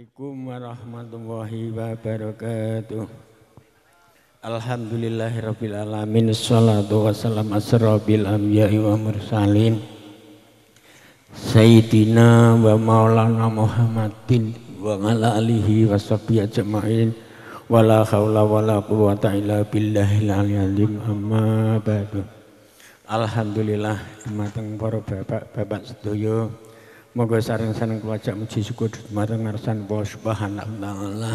Assalamualaikum warahmatullahi wabarakatuh Alhamdulillahirabbil alamin wassalatu wassalamu asrabil anbiya'i wa mursalin Sayyidina wa maulana Muhammadin wa ala alihi wa ajma'in wala haula wala quwata illa billahil aliyyil amma ba'du Alhamdulillah dumateng para bapak-bapak sedaya Monggo sareng-sareng kula ajak muji syukur dhumateng ngarsan Allah Subhanahu wa taala.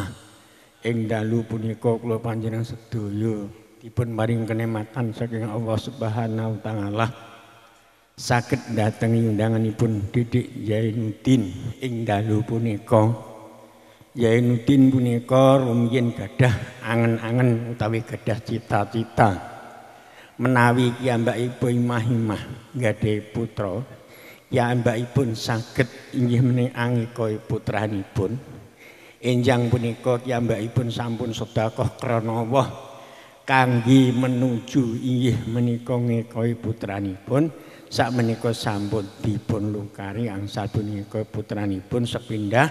Ing dalu punika kula panjenengan sedaya dipun maring kenematan saking Allah Subhanahu wa taala. Sakit datangi undanganipun Didik Yainuddin ing dalu punika. Yainuddin punika rumiyin gadah angen-angen utawi gadah cita-cita. Menawi kiambak ibu imah-imah gadai putra, Ya piyambakipun saged inggih menengi kae putranipun. Enjang punika piyambakipun sampun sedekah krana wah. kangge menuju inggih menika ngekae putranipun sakmenika sampun dipun lukari angsal punika putranipun sepindah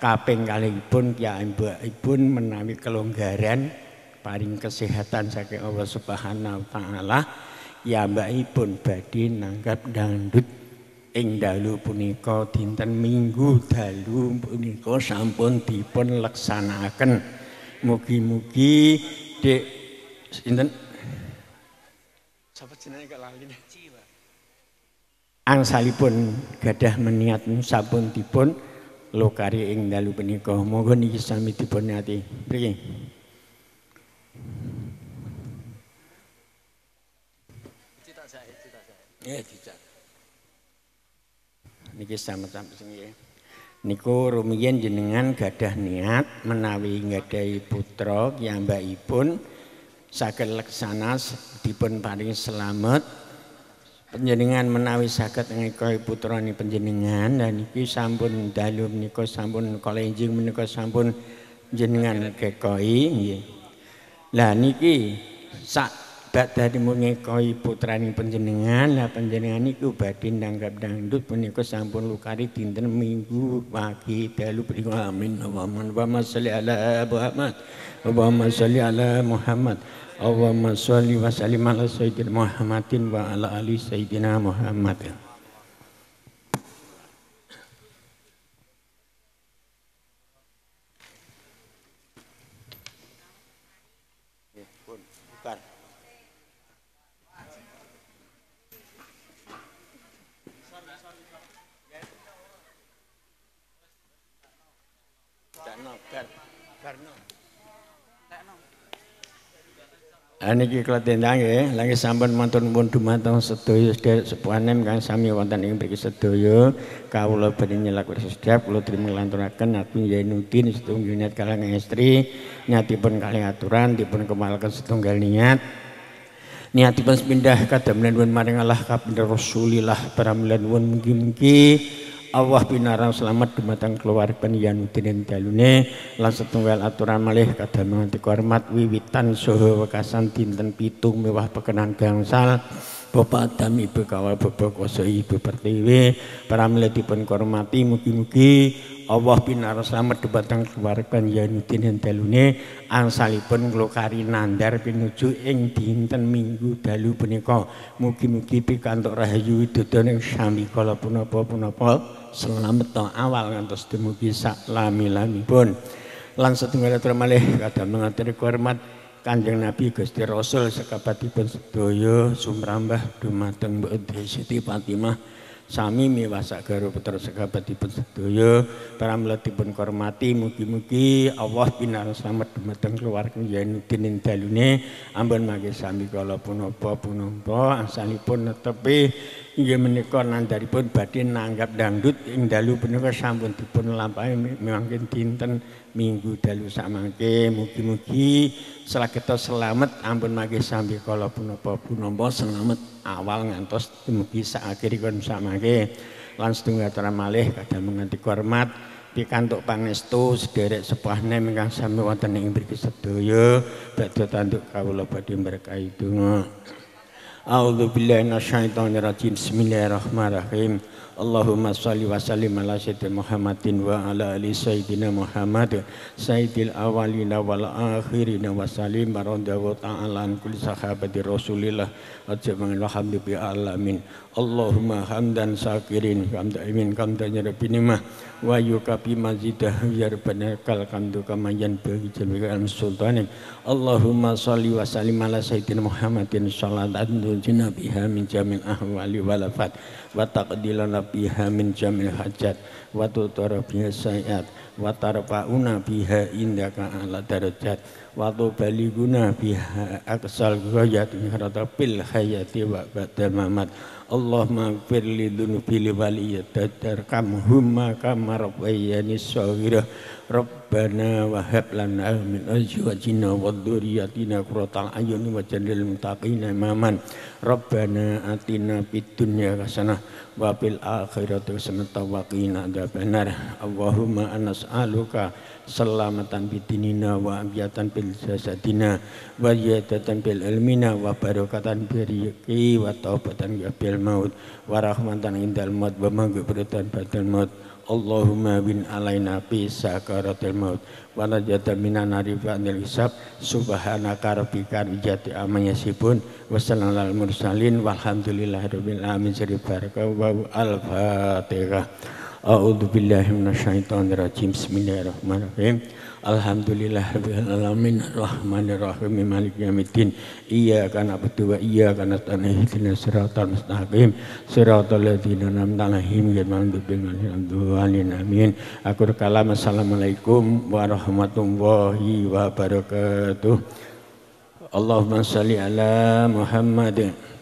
kaping kalihipun piyambakipun menawi kelonggaran paring kesehatan saking Allah Subhanahu wa taala Ya piyambakipun badhe nanggap dangdut ing dalu punika dinten minggu dalu punika sampun dipun laksanakaken mugi-mugi dek sinten sapa jenenge kok lali angsalipun gadah meniat sampun dipun lokari ing dalu punika monggo niki sami dipun niati pripun cita saya cita saya ya cita niki sampean sing nggih. Niku rumiyin jenengan gadah niat menawi nggadahi putra kiyambakipun saged laksanas dipun paring selamat panjenengan menawi saged putra putrani panjenengan dan niki sampun dalu menika sampun kalenjing menika sampun jenengan kekoi nggih. Lah niki sak sebab dari mengekoi putra ini penjenengan nah penjenengan itu badin dangkap dangdut punya sampun lukari dinten minggu pagi dalu berikut amin Allahumma Allahumma salli ala Muhammad Allahumma salli ala Muhammad Allahumma salli wa sallim ala Sayyidina Muhammadin wa ala Ali Sayyidina Muhammadin Aniki kelaten tangi, langit sampun mantun pun dumatang sedoyo sedar sepuanem kan sami wantan ingin pergi sedoyo kaulah beri nyelak bersih setiap kalau terima lanturakan aku ya nudin setunggu niat kalang nyati pun kali aturan dipun kemalakan setunggal niat niat pun sepindah kata maring Allah kapan rasulillah para melenduan mungkin-mungkin Allah binarang selamat dumateng keluarga Yanudin dan Dalune lan setunggal aturan malih kadamel nganti hormat wiwitan soho wekasan dinten pitung mewah pekenan gangsal Bapak Adam Ibu Kawal Bapak Koso Ibu Pertiwi para meletipun kormati mugi-mugi Allah binar selamat dumateng keluarga Yanudin dan Dalune angsalipun kelukari nandar pinuju ing dinten minggu dalu punika mugi-mugi pikantuk rahayu dodone sami kala punapa-punapa selamat to awal ngantos dumugi sak lami-lamipun. Lan setunggal atur malih kadang mengatur kehormat Kanjeng Nabi Gusti Rasul sekabatipun sedaya sumrambah dumateng Mbok Siti Fatimah sami miwasak garo putra sekabatipun sedaya para mletipun kormati mugi-mugi Allah binar selamat dumateng keluarga yen dining dalune ambon mangke sami kala punapa punapa asalipun netepi Ingin menikah nandari pun nanggap dangdut ing dalu punika sampun dipun lampahi memang dinten minggu dalu samangke mugi-mugi salah kita ampun mage sambil kalau pun apa pun awal ngantos mugi saakhir ikon samangke langsung gak malih kadal menganti kormat pikantuk pangestu sederek sepah nem ingkang sami wonten ing mriki sedaya badhe tanduk kawula badhe berkah itu. A'udzubillahi minasyaitonirrajim. Bismillahirrahmanirrahim. Allahumma salli wa sallim ala sayyidina Muhammadin wa ala ali sayyidina Muhammad sayyidil awalina wal akhirina wa sallim baranda ta'ala an kulli sahabati Rasulillah wa hamdi bi alamin Allahumma hamdan sakirin hamda imin kamda ya rabbi nimah wa yukafi mazidah ya rabbana kal kamdu kama yanbaghi jami'an sultanin Allahumma salli wa sallim ala sayyidina Muhammadin salatan tunjina biha min jamil ahwali walafat wa taqdilana biha min jamil hajat wa tutara biha sayat wa tarfa'una biha indaka ala darajat wa tubaliguna biha aksal ghayat pil hayati wa ba'da mamat Allahumma gfir li dhunubi li waliyadadar kam humma kama rabbayani sawira Rabbana wa hab lana min azwajina wa dhurriyyatina qurrata a'yun wa jannil imaman Rabbana atina fid dunya hasanah wa fil akhirati hasanah wa qina adzabannar Allahumma anas nas'aluka selamatan bidinina wa ambiatan bil jasadina wa yadatan bil ilmina wa barakatan biriki wa taubatan ya bil maut wa rahmatan indal maut wa maghfiratan badal maut Allahumma bin alaina bi sakaratil maut wa najata minan nari wa anil hisab subhanaka rabbika ijati amanya sipun wassalamu mursalin walhamdulillahi rabbil alamin sirbaraka wa al-fatihah A'udzu billahi minasyaitonir rajim. Bismillahirrahmanirrahim. Alhamdulillahirabbil rahmanirrahim maliki Iya karena na'budu wa iyyaka nasta'in ihdinas siratal mustaqim. Siratal ladzina an'amta alaihim ghairil maghdubi alaihim amin. Akur kalam assalamualaikum warahmatullahi wabarakatuh. Allahumma shalli ala Muhammadin